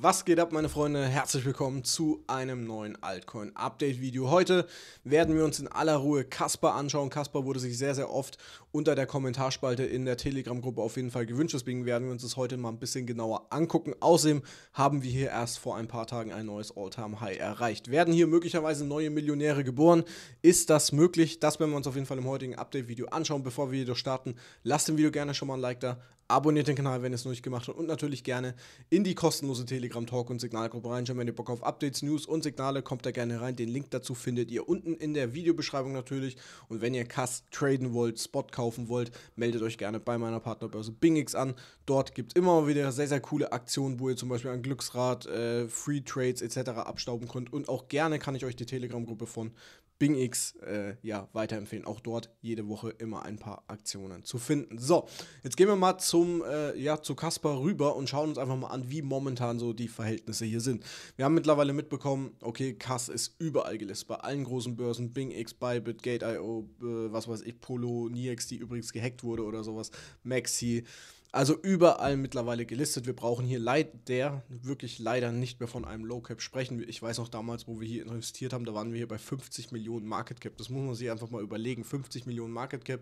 Was geht ab, meine Freunde? Herzlich willkommen zu einem neuen Altcoin-Update-Video. Heute werden wir uns in aller Ruhe Casper anschauen. Casper wurde sich sehr, sehr oft unter der Kommentarspalte in der Telegram-Gruppe auf jeden Fall gewünscht. Deswegen werden wir uns das heute mal ein bisschen genauer angucken. Außerdem haben wir hier erst vor ein paar Tagen ein neues All-Time-High erreicht. Werden hier möglicherweise neue Millionäre geboren? Ist das möglich? Das werden wir uns auf jeden Fall im heutigen Update-Video anschauen. Bevor wir jedoch starten, lasst dem Video gerne schon mal ein Like da, Abonniert den Kanal, wenn ihr es noch nicht gemacht habt und natürlich gerne in die kostenlose Telegram-Talk- und Signalgruppe reinschauen. Wenn ihr Bock auf Updates, News und Signale, kommt da gerne rein. Den Link dazu findet ihr unten in der Videobeschreibung natürlich. Und wenn ihr Kass traden wollt, Spot kaufen wollt, meldet euch gerne bei meiner Partnerbörse BingX an. Dort gibt es immer wieder sehr, sehr coole Aktionen, wo ihr zum Beispiel ein Glücksrad, äh, Free Trades etc. abstauben könnt. Und auch gerne kann ich euch die Telegram-Gruppe von Bing X äh, ja, weiterempfehlen. Auch dort jede Woche immer ein paar Aktionen zu finden. So, jetzt gehen wir mal zum, äh, ja, zu Kasper rüber und schauen uns einfach mal an, wie momentan so die Verhältnisse hier sind. Wir haben mittlerweile mitbekommen, okay, Kass ist überall gelistet. Bei allen großen Börsen, Bing X, Bybit, Gate.io, äh, was weiß ich, Polo, Niex, die übrigens gehackt wurde oder sowas, Maxi. Also überall mittlerweile gelistet. Wir brauchen hier leider, wirklich leider nicht mehr von einem Low Cap sprechen. Ich weiß noch damals, wo wir hier investiert haben, da waren wir hier bei 50 Millionen Market Cap. Das muss man sich einfach mal überlegen. 50 Millionen Market Cap.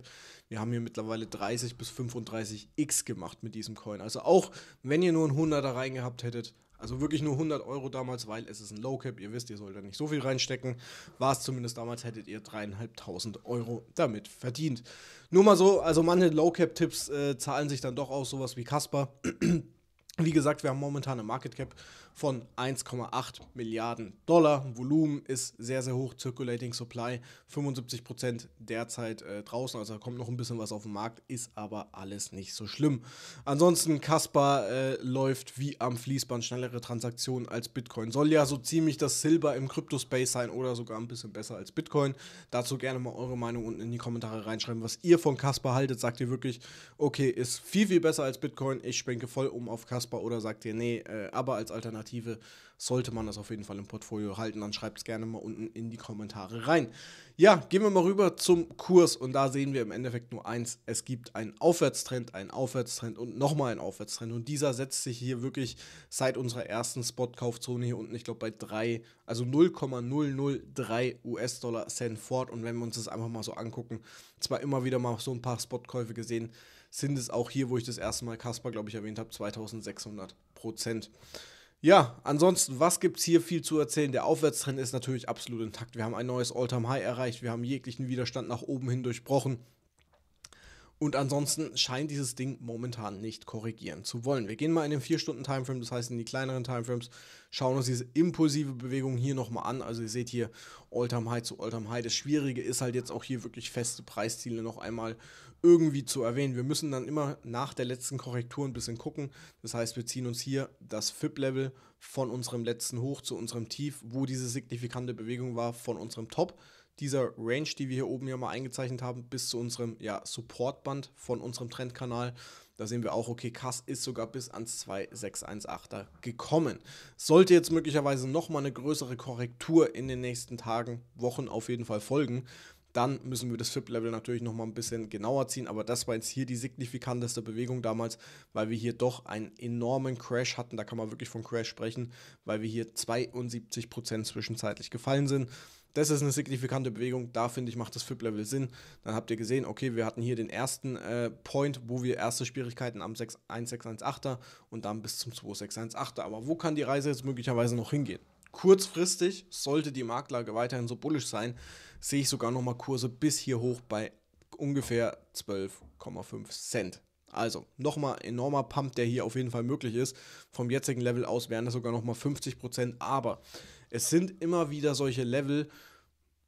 Wir haben hier mittlerweile 30 bis 35x gemacht mit diesem Coin. Also auch wenn ihr nur einen 100er reingehabt hättet, also wirklich nur 100 Euro damals, weil es ist ein Low Cap. Ihr wisst, ihr sollt da nicht so viel reinstecken. War es zumindest damals, hättet ihr dreieinhalbtausend Euro damit verdient. Nur mal so, also manche Low Cap Tipps äh, zahlen sich dann doch aus, sowas wie Casper. wie gesagt, wir haben momentan eine Market Cap von 1,8 Milliarden Dollar. Volumen ist sehr, sehr hoch. Circulating Supply 75 Prozent derzeit äh, draußen. Also da kommt noch ein bisschen was auf den Markt, ist aber alles nicht so schlimm. Ansonsten, Casper äh, läuft wie am Fließband schnellere Transaktionen als Bitcoin. Soll ja so ziemlich das Silber im Kryptospace sein oder sogar ein bisschen besser als Bitcoin. Dazu gerne mal eure Meinung unten in die Kommentare reinschreiben, was ihr von Casper haltet. Sagt ihr wirklich, okay, ist viel, viel besser als Bitcoin. Ich spenke voll um auf Casper oder sagt ihr, nee, äh, aber als Alternative Alternative sollte man das auf jeden Fall im Portfolio halten. Dann schreibt es gerne mal unten in die Kommentare rein. Ja, gehen wir mal rüber zum Kurs und da sehen wir im Endeffekt nur eins. Es gibt einen Aufwärtstrend, einen Aufwärtstrend und nochmal einen Aufwärtstrend. Und dieser setzt sich hier wirklich seit unserer ersten Spotkaufzone hier unten, ich glaube bei 3, also 0,003 US-Dollar Cent fort. Und wenn wir uns das einfach mal so angucken, zwar immer wieder mal so ein paar Spotkäufe gesehen, sind es auch hier, wo ich das erste Mal Kasper, glaube ich, erwähnt habe, 2600 Prozent. Ja, ansonsten, was gibt es hier viel zu erzählen? Der Aufwärtstrend ist natürlich absolut intakt. Wir haben ein neues All-Time-High erreicht, wir haben jeglichen Widerstand nach oben hin durchbrochen. Und ansonsten scheint dieses Ding momentan nicht korrigieren zu wollen. Wir gehen mal in den 4-Stunden-Timeframe, das heißt in die kleineren Timeframes, schauen uns diese impulsive Bewegung hier nochmal an. Also ihr seht hier all time High zu all time High. Das Schwierige ist halt jetzt auch hier wirklich feste Preisziele noch einmal irgendwie zu erwähnen. Wir müssen dann immer nach der letzten Korrektur ein bisschen gucken. Das heißt, wir ziehen uns hier das FIP-Level von unserem letzten Hoch zu unserem Tief, wo diese signifikante Bewegung war, von unserem Top dieser Range, die wir hier oben ja mal eingezeichnet haben, bis zu unserem ja, Supportband von unserem Trendkanal. Da sehen wir auch, okay, Kass ist sogar bis ans 2618er gekommen. Sollte jetzt möglicherweise nochmal eine größere Korrektur in den nächsten Tagen, Wochen auf jeden Fall folgen, dann müssen wir das FIP-Level natürlich nochmal ein bisschen genauer ziehen. Aber das war jetzt hier die signifikanteste Bewegung damals, weil wir hier doch einen enormen Crash hatten. Da kann man wirklich von Crash sprechen, weil wir hier 72% zwischenzeitlich gefallen sind das ist eine signifikante Bewegung. Da finde ich, macht das FIP-Level Sinn. Dann habt ihr gesehen, okay, wir hatten hier den ersten äh, Point, wo wir erste Schwierigkeiten am 1618er und dann bis zum 2618er. Aber wo kann die Reise jetzt möglicherweise noch hingehen? Kurzfristig sollte die Marktlage weiterhin so bullisch sein, sehe ich sogar nochmal Kurse bis hier hoch bei ungefähr 12,5 Cent. Also nochmal enormer Pump, der hier auf jeden Fall möglich ist. Vom jetzigen Level aus wären das sogar nochmal 50 Prozent, aber es sind immer wieder solche Level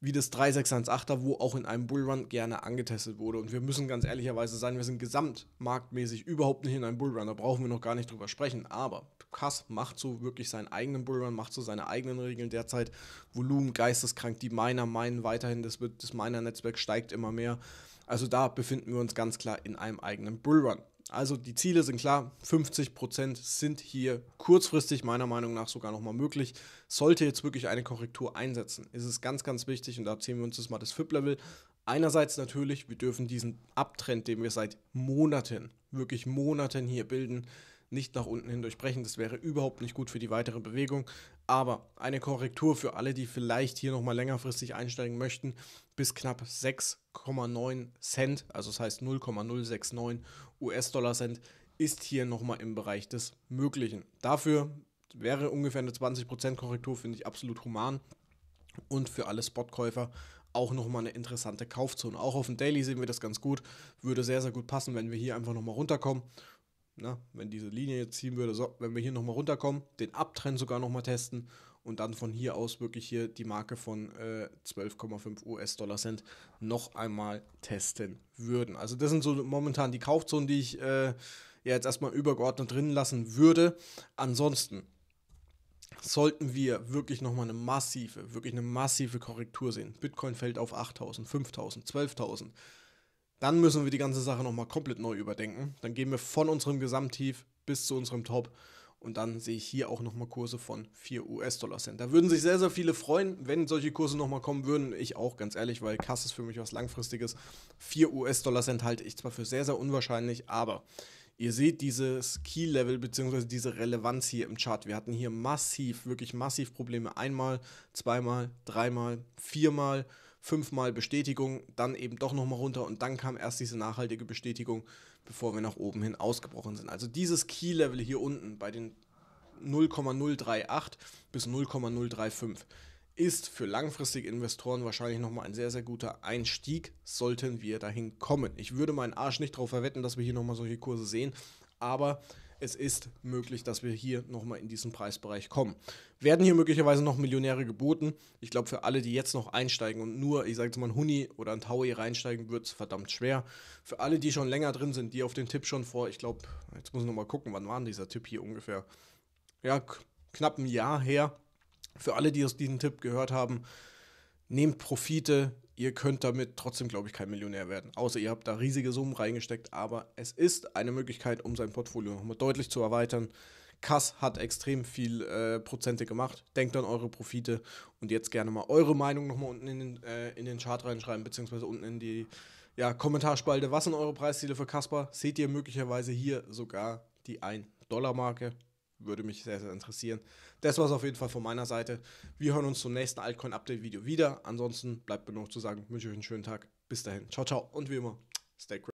wie das 3618er, wo auch in einem Bullrun gerne angetestet wurde. Und wir müssen ganz ehrlicherweise sein, wir sind gesamtmarktmäßig überhaupt nicht in einem Bullrun. Da brauchen wir noch gar nicht drüber sprechen. Aber Kass macht so wirklich seinen eigenen Bullrun, macht so seine eigenen Regeln derzeit. Volumen geisteskrank, die Miner meinen weiterhin, das, das Miner-Netzwerk steigt immer mehr. Also da befinden wir uns ganz klar in einem eigenen Bullrun. Also die Ziele sind klar, 50% sind hier kurzfristig meiner Meinung nach sogar nochmal möglich. Sollte jetzt wirklich eine Korrektur einsetzen, ist es ganz, ganz wichtig und da ziehen wir uns jetzt mal das FIP-Level. Einerseits natürlich, wir dürfen diesen Abtrend, den wir seit Monaten, wirklich Monaten hier bilden, nicht nach unten hin durchbrechen. Das wäre überhaupt nicht gut für die weitere Bewegung. Aber eine Korrektur für alle, die vielleicht hier nochmal längerfristig einsteigen möchten, bis knapp 6,9 Cent, also das heißt 0,069 US-Dollar Cent, ist hier nochmal im Bereich des Möglichen. Dafür wäre ungefähr eine 20% Korrektur, finde ich absolut human. Und für alle Spotkäufer auch nochmal eine interessante Kaufzone. Auch auf dem Daily sehen wir das ganz gut. Würde sehr, sehr gut passen, wenn wir hier einfach nochmal runterkommen na, ne? wenn diese Linie jetzt ziehen würde, so, wenn wir hier nochmal runterkommen, den Abtrend sogar nochmal testen und dann von hier aus wirklich hier die Marke von äh, 12,5 US-Dollar Cent noch einmal testen würden. Also das sind so momentan die Kaufzonen, die ich äh, ja jetzt erstmal übergeordnet drin lassen würde. Ansonsten sollten wir wirklich nochmal eine massive, wirklich eine massive Korrektur sehen. Bitcoin fällt auf 8.000, 5.000, 12.000 dann müssen wir die ganze Sache nochmal komplett neu überdenken. Dann gehen wir von unserem Gesamttief bis zu unserem Top. Und dann sehe ich hier auch nochmal Kurse von 4 US-Dollar-Cent. Da würden sich sehr, sehr viele freuen, wenn solche Kurse nochmal kommen würden. Ich auch, ganz ehrlich, weil Kass ist für mich was Langfristiges. 4 US-Dollar-Cent halte ich zwar für sehr, sehr unwahrscheinlich, aber ihr seht dieses Key-Level bzw. diese Relevanz hier im Chart. Wir hatten hier massiv, wirklich massiv Probleme. Einmal, zweimal, dreimal, viermal fünfmal Bestätigung, dann eben doch nochmal runter und dann kam erst diese nachhaltige Bestätigung, bevor wir nach oben hin ausgebrochen sind. Also dieses Key-Level hier unten bei den 0,038 bis 0,035 ist für langfristige Investoren wahrscheinlich nochmal ein sehr, sehr guter Einstieg, sollten wir dahin kommen. Ich würde meinen Arsch nicht darauf verwetten, dass wir hier nochmal solche Kurse sehen, aber es ist möglich, dass wir hier nochmal in diesen Preisbereich kommen. Werden hier möglicherweise noch Millionäre geboten? Ich glaube, für alle, die jetzt noch einsteigen und nur, ich sage jetzt mal, ein Huni oder ein Taui reinsteigen, wird es verdammt schwer. Für alle, die schon länger drin sind, die auf den Tipp schon vor, ich glaube, jetzt muss ich nochmal gucken, wann war dieser Tipp hier ungefähr? Ja, knapp ein Jahr her. Für alle, die aus diesem Tipp gehört haben, nehmt Profite, ihr könnt damit trotzdem, glaube ich, kein Millionär werden. Außer ihr habt da riesige Summen reingesteckt, aber es ist eine Möglichkeit, um sein Portfolio nochmal deutlich zu erweitern. Kass hat extrem viel äh, Prozente gemacht. Denkt an eure Profite und jetzt gerne mal eure Meinung nochmal unten in den, äh, in den Chart reinschreiben, beziehungsweise unten in die ja, Kommentarspalte. Was sind eure Preisziele für Kasper? Seht ihr möglicherweise hier sogar die 1-Dollar-Marke? würde mich sehr, sehr interessieren. Das war es auf jeden Fall von meiner Seite. Wir hören uns zum nächsten Altcoin-Update-Video wieder. Ansonsten bleibt mir noch zu sagen, wünsche euch einen schönen Tag. Bis dahin. Ciao, ciao. Und wie immer, stay crazy.